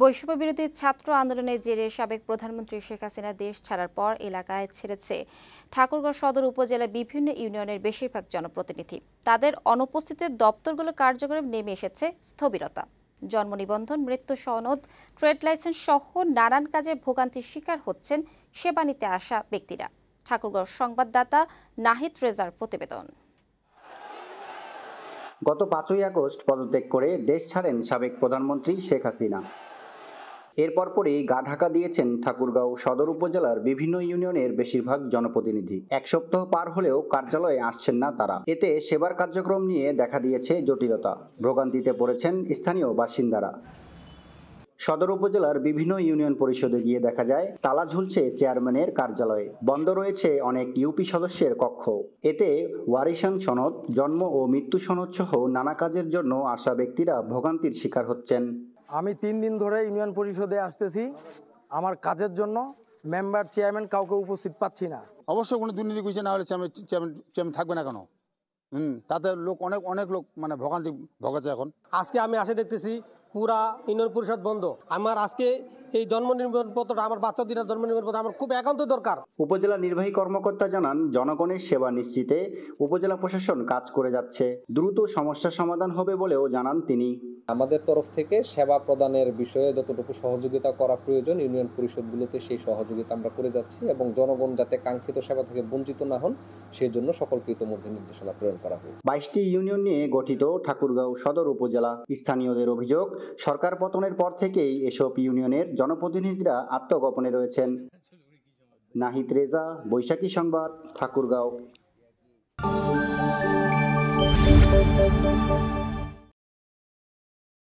বৈষম্য বিরোধী ছাত্র আন্দোলনের জেরে সাবেক প্রধানমন্ত্রী শেখ হাসিনা দেশ ছাড়ার পর এলাকায় ছেড়েছে ঠাকুরগড় সদর উপজেলা বিভিন্ন ইউনিয়নের বেশিরভাগ জনপ্রতিনিধি তাদের অনুপস্থিতিতে দপ্তরগুলো কার্যক্রম নেমে এসেছে স্থবিরতা জন্ম নিবন্ধন মৃত্যু সনদ ট্রেড লাইসেন্স সহ নানান কাজে ভোগান্তির শিকার হচ্ছেন সেবা নিতে আসা ব্যক্তিরা ঠাকুরগড় সংবাদদাতা নাহিদ রেজার প্রতিবেদন গত পাঁচই আগস্ট পদত্যাগ করে দেশ ছাড়েন সাবেক প্রধানমন্ত্রী শেখ হাসিনা এর পরপরই গা ঢাকা দিয়েছেন ঠাকুরগাঁও সদর উপজেলার বিভিন্ন ইউনিয়নের বেশিরভাগ জনপ্রতিনিধি এক সপ্তাহ পার হলেও কার্যালয়ে আসছেন না তারা এতে সেবার কার্যক্রম নিয়ে দেখা দিয়েছে জটিলতা ভোগান্তিতে পড়েছেন স্থানীয় বাসিন্দারা সদর উপজেলার বিভিন্ন ইউনিয়ন পরিষদে গিয়ে দেখা যায় তালা ঝুলছে চেয়ারম্যানের কার্যালয়ে বন্ধ রয়েছে অনেক ইউপি সদস্যের কক্ষ এতে ওয়ারিসান সনদ জন্ম ও মৃত্যু সনদ সহ নানা কাজের জন্য আসা ব্যক্তিরা ভোগান্তির শিকার হচ্ছেন আমি তিন দিন ধরে ইউনিয়ন পরিষদে আসতেছি আমার কাজের জন্য মেম্বার চেয়ারম্যান কাউকে উপস্থিত পাচ্ছি না অবশ্য কোনো দুর্নীতি করছে না হলে চেয়ারম্যান থাকবে না কেন হুম তাতে লোক অনেক অনেক লোক মানে ভোগান্তি ভোগাচ্ছে এখন আজকে আমি আসে দেখতেছি পুরা ইউনিয়ন পরিষদ বন্ধ আমার আজকে এই জন্ম পত্রটা আমার বাচ্চা দিনের জন্ম পত্র আমার খুব একান্ত দরকার উপজেলা নির্বাহী কর্মকর্তা জানান জনগণের সেবা নিশ্চিতে উপজেলা প্রশাসন কাজ করে যাচ্ছে দ্রুত সমস্যা সমাধান হবে বলেও জানান তিনি আমাদের তরফ থেকে সেবা প্রদানের বিষয়ে যতটুকু সহযোগিতা করা প্রয়োজন ইউনিয়ন পরিষদগুলোতে সেই সহযোগিতা আমরা করে যাচ্ছি এবং জনগণ যাতে কাঙ্ক্ষিত সেবা থেকে বঞ্চিত না হন সেই জন্য সকলকে ইতিমধ্যে নির্দেশনা প্রেরণ করা হয়েছে বাইশটি ইউনিয়ন নিয়ে গঠিত ঠাকুরগাঁও সদর উপজেলা স্থানীয়দের অভিযোগ সরকার পতনের পর থেকেই এসব ইউনিয়নের জনপ্রতিনিধিরা আত্মগোপনে রয়েছেন নাহিদ রেজা বৈশাখী সংবাদ ঠাকুরগাঁও